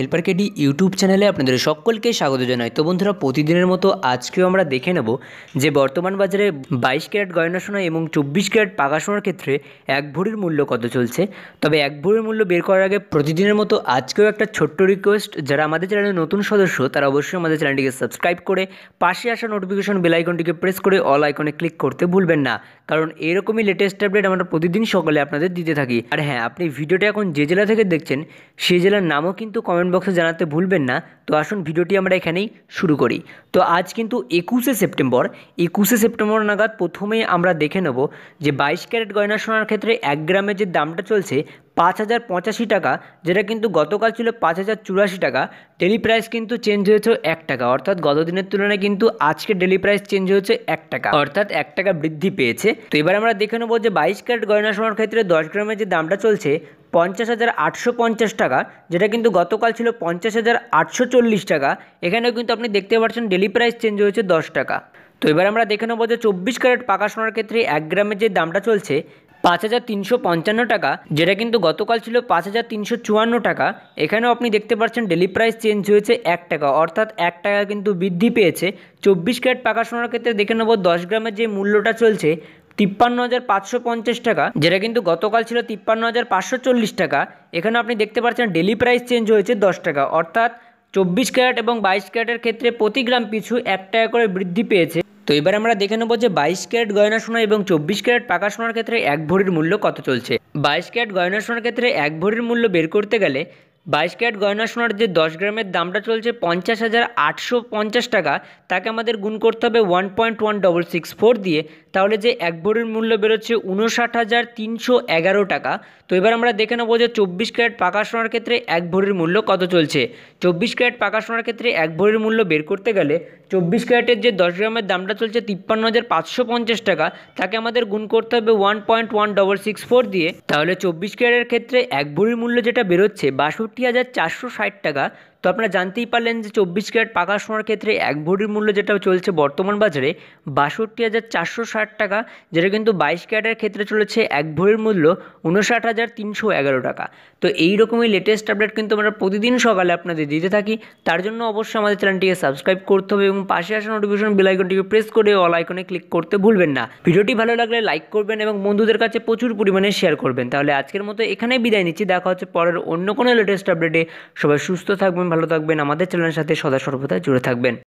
helper KD YouTube চ্যানেলে আপনাদের সকলকে স্বাগত জানাই তো বন্ধুরা প্রতিদিনের মতো আজকেও আমরা দেখে নেব যে বর্তমান বাজারে বাইশ ক্যারেট গয়না সোনা এবং চব্বিশ ক্যারেট পাকা সোনার ক্ষেত্রে এক ভরির মূল্য কত চলছে তবে এক ভরির মূল্য বের করার আগে প্রতিদিনের মতো আজকেও একটা ছোট্ট রিকোয়েস্ট যারা আমাদের চ্যানেলের নতুন সদস্য তারা অবশ্যই আমাদের চ্যানেলটিকে সাবস্ক্রাইব করে পাশে আসা নোটিফিকেশন বেল আইকনটিকে প্রেস করে অল আইকনে ক্লিক করতে ভুলবেন না কারণ এরকমই লেটেস্ট আপডেট আমরা প্রতিদিন সকালে আপনাদের দিতে থাকি আর হ্যাঁ আপনি ভিডিওটা এখন যে জেলা থেকে দেখছেন সেই জেলার নামও কিন্তু কমেন্ট কমেন্ট বক্সে জানাতে ভুলবেন না তো আসুন ভিডিওটি আমরা এখানেই শুরু করি তো আজ কিন্তু একুশে সেপ্টেম্বর একুশে সেপ্টেম্বর নাগাদ প্রথমেই আমরা দেখে নেব যে বাইশ ক্যারেট গয়না সোনার ক্ষেত্রে এক গ্রামের যে দামটা চলছে পাঁচ হাজার পঁচাশি টাকা যেটা কিন্তু গতকাল ছিল পাঁচ হাজার চুরাশি টাকা ডেলি প্রাইস কিন্তু চেঞ্জ হয়েছে এক টাকা অর্থাৎ গত দিনের তুলনায় কিন্তু আজকে ডেলি প্রাইস চেঞ্জ হয়েছে এক টাকা অর্থাৎ এক টাকা বৃদ্ধি পেয়েছে তো এবার আমরা দেখে নেবো যে বাইশ ক্যারেট গয়না সোনার ক্ষেত্রে দশ গ্রামের যে দামটা চলছে পঞ্চাশ হাজার আটশো পঞ্চাশ টাকা যেটা কিন্তু গতকাল ছিল পঞ্চাশ হাজার আটশো চল্লিশ টাকা এখানেও কিন্তু আপনি দেখতে পাচ্ছেন ডেলি প্রাইস চেঞ্জ হয়েছে দশ টাকা তো এবার আমরা দেখে নেবো যে চব্বিশ ক্যারেট পাকা সোনার ক্ষেত্রে এক গ্রামের যে দামটা চলছে পাঁচ হাজার তিনশো পঞ্চান্ন টাকা যেটা কিন্তু গতকাল ছিল পাঁচ হাজার তিনশো চুয়ান্ন টাকা এখানেও আপনি দেখতে পাচ্ছেন ডেলি প্রাইস চেঞ্জ হয়েছে এক টাকা অর্থাৎ এক টাকা কিন্তু বৃদ্ধি পেয়েছে চব্বিশ ক্যারেট পাকা সোনার ক্ষেত্রে দেখে নেব দশ গ্রামের যে মূল্যটা চলছে তিপ্পান্ন হাজার পাঁচশো পঞ্চাশ টাকা যেটা কিন্তু গতকাল ছিল তিপ্পান্ন হাজার পাঁচশো চল্লিশ টাকা এখানে আপনি দেখতে পাচ্ছেন ডেলি প্রাইস চেঞ্জ হয়েছে দশ টাকা অর্থাৎ চব্বিশ ক্যারেট এবং বাইশ ক্যারেটের ক্ষেত্রে প্রতি গ্রাম পিছু এক টাকা করে বৃদ্ধি পেয়েছে তো এবার আমরা দেখে নেবো যে বাইশ ক্যারেট গয়না সোনা এবং চব্বিশ ক্যারেট পাকা সোনার ক্ষেত্রে এক ভরির মূল্য কত চলছে বাইশ ক্যারেট গয়না সোনার ক্ষেত্রে এক ভরির মূল্য বের করতে গেলে বাইশ ক্যারেট গয়না সোনার যে দশ গ্রামের দামটা চলছে পঞ্চাশ হাজার আটশো পঞ্চাশ টাকা তাকে আমাদের গুণ করতে হবে one point one double six four দিয়ে তাহলে যে এক ভরির মূল্য বেরোচ্ছে উনষাট হাজার তিনশো এগারো টাকা তো এবার আমরা দেখে নেবো যে চব্বিশ ক্যারেট পাকা সোনার ক্ষেত্রে এক ভরির মূল্য কত চলছে চব্বিশ ক্যারেট পাকা সোনার ক্ষেত্রে এক ভরির মূল্য বের করতে গেলে চব্বিশ ক্যারেটের যে দশ গ্রামের দামটা চলছে তিপ্পান্ন হাজার পাঁচশো পঞ্চাশ টাকা তাকে আমাদের গুণ করতে হবে one point one double six four দিয়ে তাহলে চব্বিশ ক্যারেটের ক্ষেত্রে এক ভরির মূল্য যেটা বেরোচ্ছে বাষট্টি হাজার চারশো ষাট টাকা তো আপনারা জানতেই পারলেন যে চব্বিশ ক্যারেট পাকা সোনার ক্ষেত্রে এক ভরির মূল্য যেটা চলছে বর্তমান বাজারে বাষট্টি হাজার চারশো ষাট টাকা যেটা কিন্তু বাইশ ক্যারেটের ক্ষেত্রে চলেছে এক ভরির মূল্য উনষাট হাজার তিনশো এগারো টাকা তো এই রকমই লেটেস্ট আপডেট কিন্তু আমরা প্রতিদিন সকালে আপনাদের দিতে থাকি তার জন্য অবশ্যই আমাদের চ্যানেলটিকে সাবস্ক্রাইব করতে হবে এবং পাশে আসা নোটিফিকেশন বেল আইকনটিকে প্রেস করে অল আইকনে ক্লিক করতে ভুলবেন না ভিডিওটি ভালো লাগলে লাইক করবেন এবং বন্ধুদের কাছে প্রচুর পরিমাণে শেয়ার করবেন তাহলে আজকের মতো এখানেই বিদায় নিচ্ছি দেখা হচ্ছে পরের অন্য কোনো লেটেস্ট আপডেটে সবাই সুস্থ থাকবেন ভালো থাকবেন আমাদের চ্যানেলের সাথে সদা সর্বদা জুড়ে থাকবেন